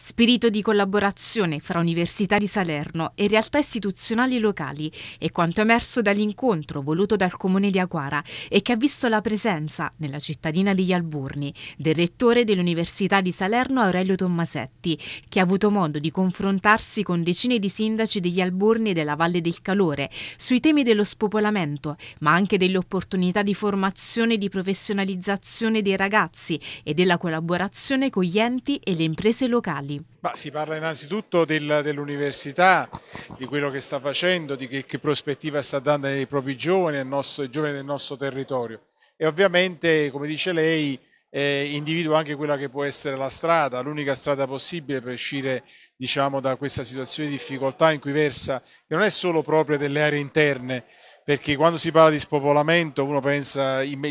Spirito di collaborazione fra Università di Salerno e realtà istituzionali locali è quanto emerso dall'incontro voluto dal Comune di Aquara e che ha visto la presenza, nella cittadina degli Alburni, del rettore dell'Università di Salerno Aurelio Tommasetti, che ha avuto modo di confrontarsi con decine di sindaci degli Alburni e della Valle del Calore sui temi dello spopolamento, ma anche delle opportunità di formazione e di professionalizzazione dei ragazzi e della collaborazione con gli enti e le imprese locali locali. Ma si parla innanzitutto del, dell'università, di quello che sta facendo, di che, che prospettiva sta dando ai propri giovani, ai, nostro, ai giovani del nostro territorio. E ovviamente, come dice lei, eh, individuo anche quella che può essere la strada, l'unica strada possibile per uscire diciamo, da questa situazione di difficoltà in cui versa, che non è solo propria delle aree interne, perché quando si parla di spopolamento uno pensa il, eh,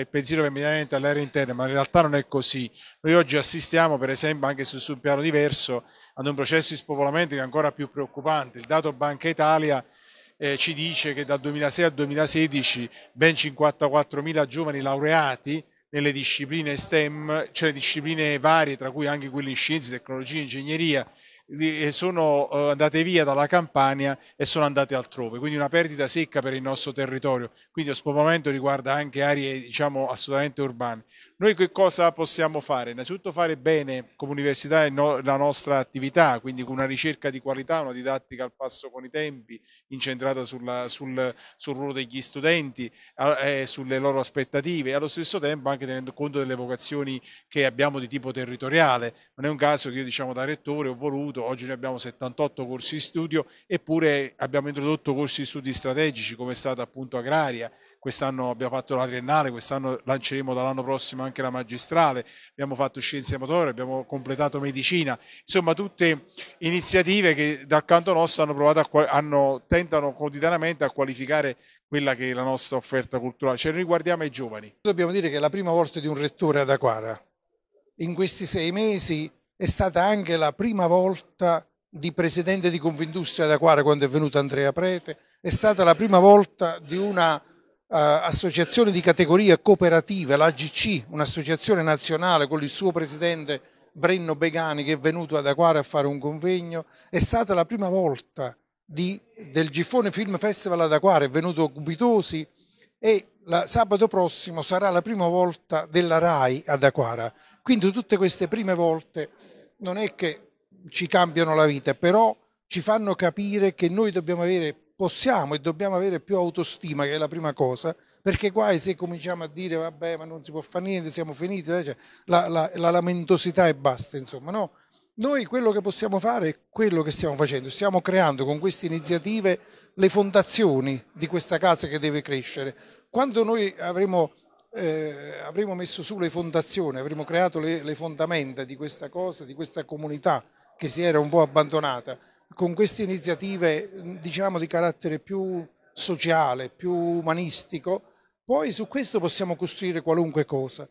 il, pensiero va immediatamente all'area interna, ma in realtà non è così. Noi oggi assistiamo, per esempio, anche su, su, un piano diverso, ad un processo di spopolamento che è ancora più preoccupante. Il dato Banca Italia eh, ci dice che dal 2006 al 2016 ben 54.000 giovani laureati nelle discipline STEM, cioè discipline varie, tra cui anche quelle in scienze, tecnologia, ingegneria, eh, sono eh, andate via dalla Campania e sono andate altrove, quindi una perdita secca per il nostro territorio, quindi lo spopolamento riguarda anche aree diciamo assolutamente urbane. Noi che cosa possiamo fare? Innanzitutto fare bene come università la nostra attività, quindi con una ricerca di qualità, una didattica al passo con i tempi, incentrata sulla, sul, sul, ruolo degli studenti e eh, sulle loro aspettative e allo stesso tempo anche tenendo conto delle vocazioni che abbiamo di tipo territoriale. Non è un caso che io diciamo da rettore ho voluto, oggi noi abbiamo 78 corsi di studio eppure abbiamo introdotto corsi di studi strategici come è stata appunto agraria, quest'anno abbiamo fatto la triennale, quest'anno lanceremo dall'anno prossimo anche la magistrale, abbiamo fatto scienze motorie, abbiamo completato medicina, insomma tutte iniziative che dal canto nostro hanno provato a, hanno, tentano quotidianamente a qualificare quella che è la nostra offerta culturale, cioè riguardiamo ai giovani. Dobbiamo dire che è la prima volta di un rettore ad Aquara, in questi sei mesi è stata anche la prima volta di presidente di Confindustria ad Aquara quando è venuto Andrea Prete, è stata la prima volta di una eh, associazione di categoria cooperativa, l'AGC, un'associazione nazionale con il suo presidente Brenno Begani che è venuto ad Aquare a fare un convegno, è stata la prima volta di, del Giffone Film Festival ad Aquare, è venuto Cubitosi e la, sabato prossimo sarà la prima volta della RAI ad Aquara. Quindi tutte queste prime volte non è che ci cambiano la vita, però ci fanno capire che noi dobbiamo avere possiamo e dobbiamo avere più autostima, che è la prima cosa, perché guai se cominciamo a dire vabbè ma non si può fare niente, siamo finiti, cioè, la, la, la, lamentosità e basta, insomma, no. Noi quello che possiamo fare è quello che stiamo facendo, stiamo creando con queste iniziative le fondazioni di questa casa che deve crescere. Quando noi avremo, eh, avremo messo su le fondazioni, avremo creato le, le fondamenta di questa cosa, di questa comunità che si era un po' abbandonata, con queste iniziative diciamo di carattere più sociale, più umanistico, poi su questo possiamo costruire qualunque cosa.